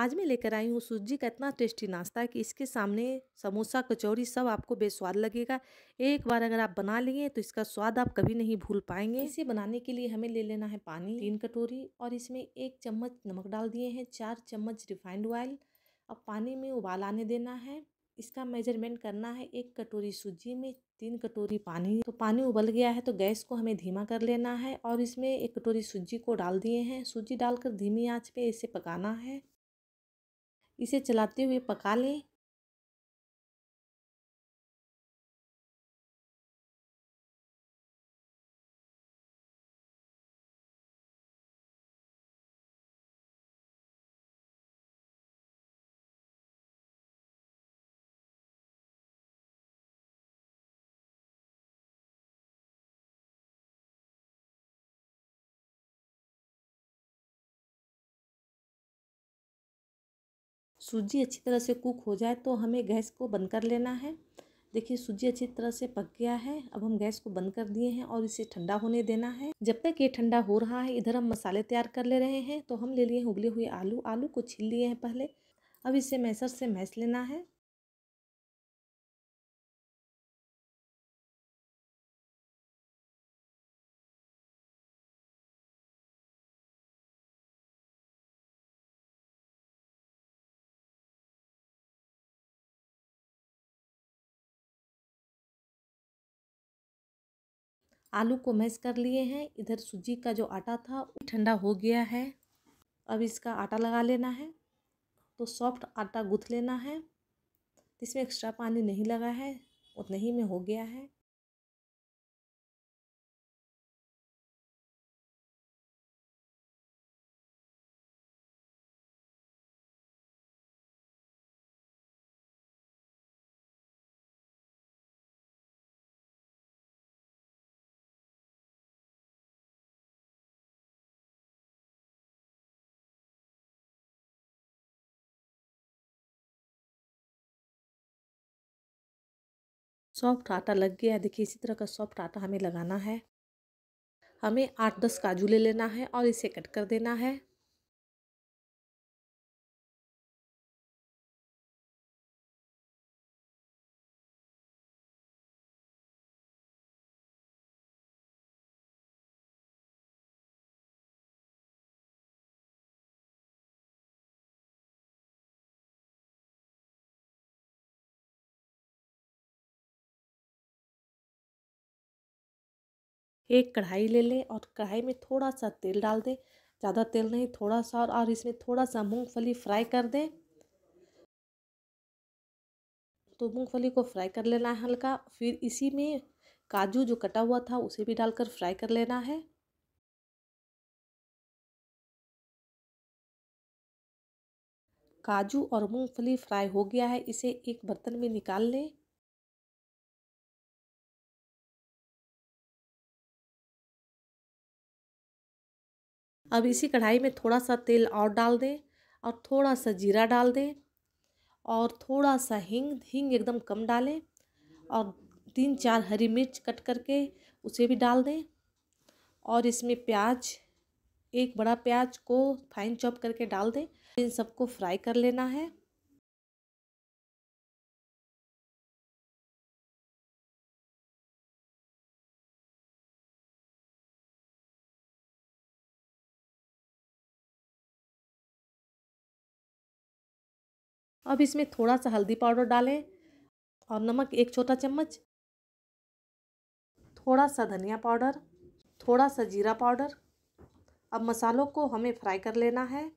आज मैं लेकर आई हूँ सूजी का इतना टेस्टी नाश्ता है कि इसके सामने समोसा कचौड़ी सब आपको बेस्वाद लगेगा एक बार अगर आप बना लिए तो इसका स्वाद आप कभी नहीं भूल पाएंगे इसे बनाने के लिए हमें ले लेना है पानी तीन कटोरी और इसमें एक चम्मच नमक डाल दिए हैं चार चम्मच रिफाइंड ऑयल अब पानी में उबाल आने देना है इसका मेजरमेंट करना है एक कटोरी सूजी में तीन कटोरी पानी तो पानी उबल गया है तो गैस को हमें धीमा कर लेना है और इसमें एक कटोरी सूजी को डाल दिए हैं सूजी डालकर धीमी आंच पे इसे पकाना है इसे चलाते हुए पका लें सूजी अच्छी तरह से कुक हो जाए तो हमें गैस को बंद कर लेना है देखिए सूजी अच्छी तरह से पक गया है अब हम गैस को बंद कर दिए हैं और इसे ठंडा होने देना है जब तक ये ठंडा हो रहा है इधर हम मसाले तैयार कर ले रहे हैं तो हम ले लिए हैं उबले हुए आलू आलू को छील लिए हैं पहले अब इसे मैसर से मैस लेना है आलू को मैश कर लिए हैं इधर सूजी का जो आटा था वो ठंडा हो गया है अब इसका आटा लगा लेना है तो सॉफ्ट आटा गूँथ लेना है इसमें एक्स्ट्रा पानी नहीं लगा है उतना ही में हो गया है सॉफ्ट आटा लग गया है देखिए इसी तरह का सॉफ्ट आटा हमें लगाना है हमें आठ दस काजू ले लेना है और इसे कट कर देना है एक कढ़ाई ले लें और कढ़ाई में थोड़ा सा तेल डाल दें ज़्यादा तेल नहीं थोड़ा सा और इसमें थोड़ा सा मूंगफली फ्राई कर दें तो मूंगफली को फ्राई कर लेना है हल्का फिर इसी में काजू जो कटा हुआ था उसे भी डालकर फ्राई कर लेना है काजू और मूंगफली फ्राई हो गया है इसे एक बर्तन में निकाल लें अब इसी कढ़ाई में थोड़ा सा तेल और डाल दें और थोड़ा सा जीरा डाल दें और थोड़ा सा हींग हींग एकदम कम डालें और तीन चार हरी मिर्च कट करके उसे भी डाल दें और इसमें प्याज एक बड़ा प्याज को फाइन चॉप करके डाल दें इन सबको फ्राई कर लेना है अब इसमें थोड़ा सा हल्दी पाउडर डालें और नमक एक छोटा चम्मच थोड़ा सा धनिया पाउडर थोड़ा सा जीरा पाउडर अब मसालों को हमें फ्राई कर लेना है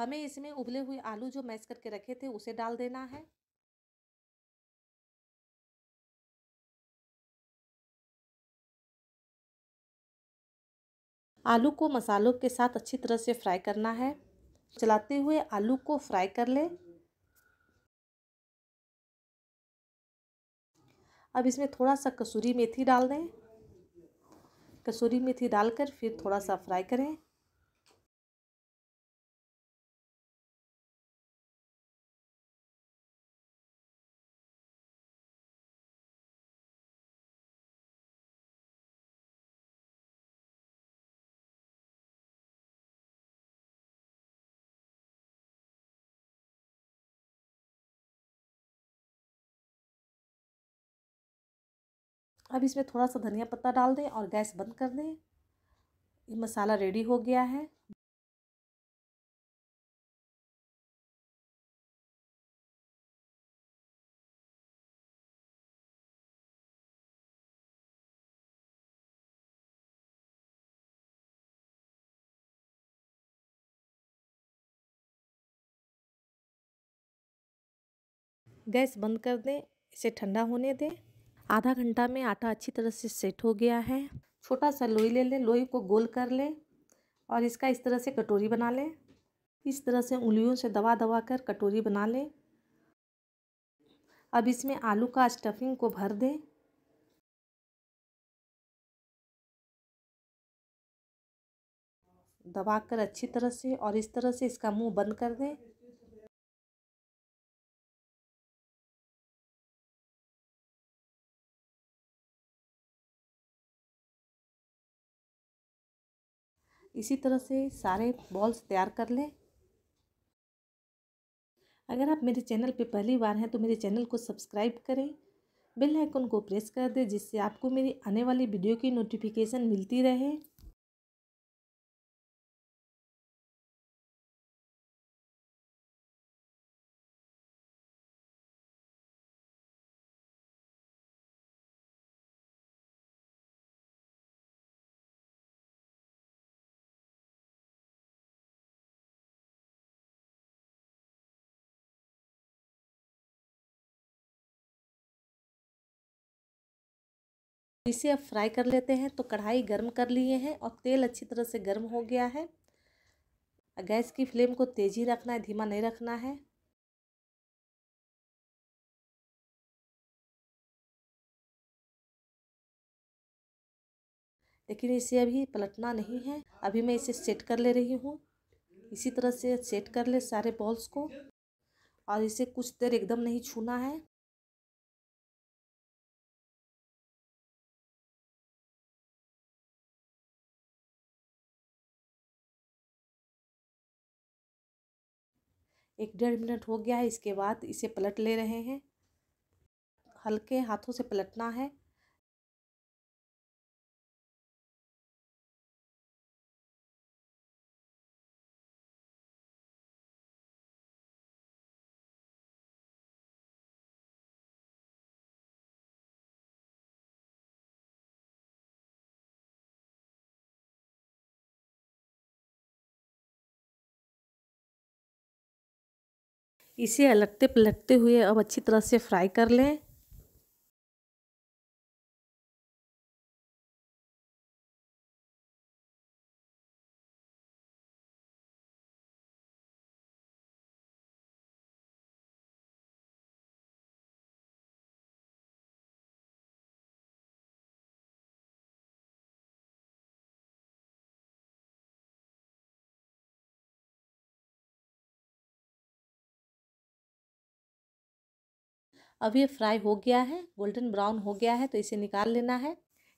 हमें इसमें उबले हुए आलू जो मैश करके रखे थे उसे डाल देना है आलू को मसालों के साथ अच्छी तरह से फ्राई करना है चलाते हुए आलू को फ्राई कर लें अब इसमें थोड़ा सा कसूरी मेथी डाल दें कसूरी मेथी डालकर फिर थोड़ा सा फ्राई करें अब इसमें थोड़ा सा धनिया पत्ता डाल दें और गैस बंद कर दें ये मसाला रेडी हो गया है गैस बंद कर दें इसे ठंडा होने दें आधा घंटा में आटा अच्छी तरह से सेट हो गया है छोटा सा लोई ले लें लोई को गोल कर लें और इसका इस तरह से कटोरी बना लें इस तरह से उंगलियों से दबा दबा कर कटोरी बना लें अब इसमें आलू का स्टफिंग को भर दें दबाकर अच्छी तरह से और इस तरह से इसका मुंह बंद कर दें इसी तरह से सारे बॉल्स तैयार कर लें अगर आप मेरे चैनल पर पहली बार हैं तो मेरे चैनल को सब्सक्राइब करें बेल आइकन को प्रेस कर दें जिससे आपको मेरी आने वाली वीडियो की नोटिफिकेशन मिलती रहे इसे अब फ्राई कर लेते हैं तो कढ़ाई गर्म कर लिए हैं और तेल अच्छी तरह से गर्म हो गया है गैस की फ्लेम को तेज़ी रखना है धीमा नहीं रखना है लेकिन इसे अभी पलटना नहीं है अभी मैं इसे सेट कर ले रही हूँ इसी तरह से सेट कर ले सारे बॉल्स को और इसे कुछ देर एकदम नहीं छूना है एक डेढ़ मिनट हो गया है इसके बाद इसे पलट ले रहे हैं हल्के हाथों से पलटना है इसे अलगते पलटते हुए अब अच्छी तरह से फ्राई कर लें अब ये फ्राई हो गया है गोल्डन ब्राउन हो गया है तो इसे निकाल लेना है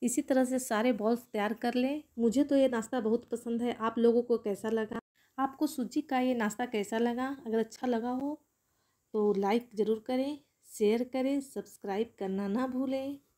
इसी तरह से सारे बॉल्स तैयार कर लें मुझे तो ये नाश्ता बहुत पसंद है आप लोगों को कैसा लगा आपको सूजी का ये नाश्ता कैसा लगा अगर अच्छा लगा हो तो लाइक ज़रूर करें शेयर करें सब्सक्राइब करना ना भूलें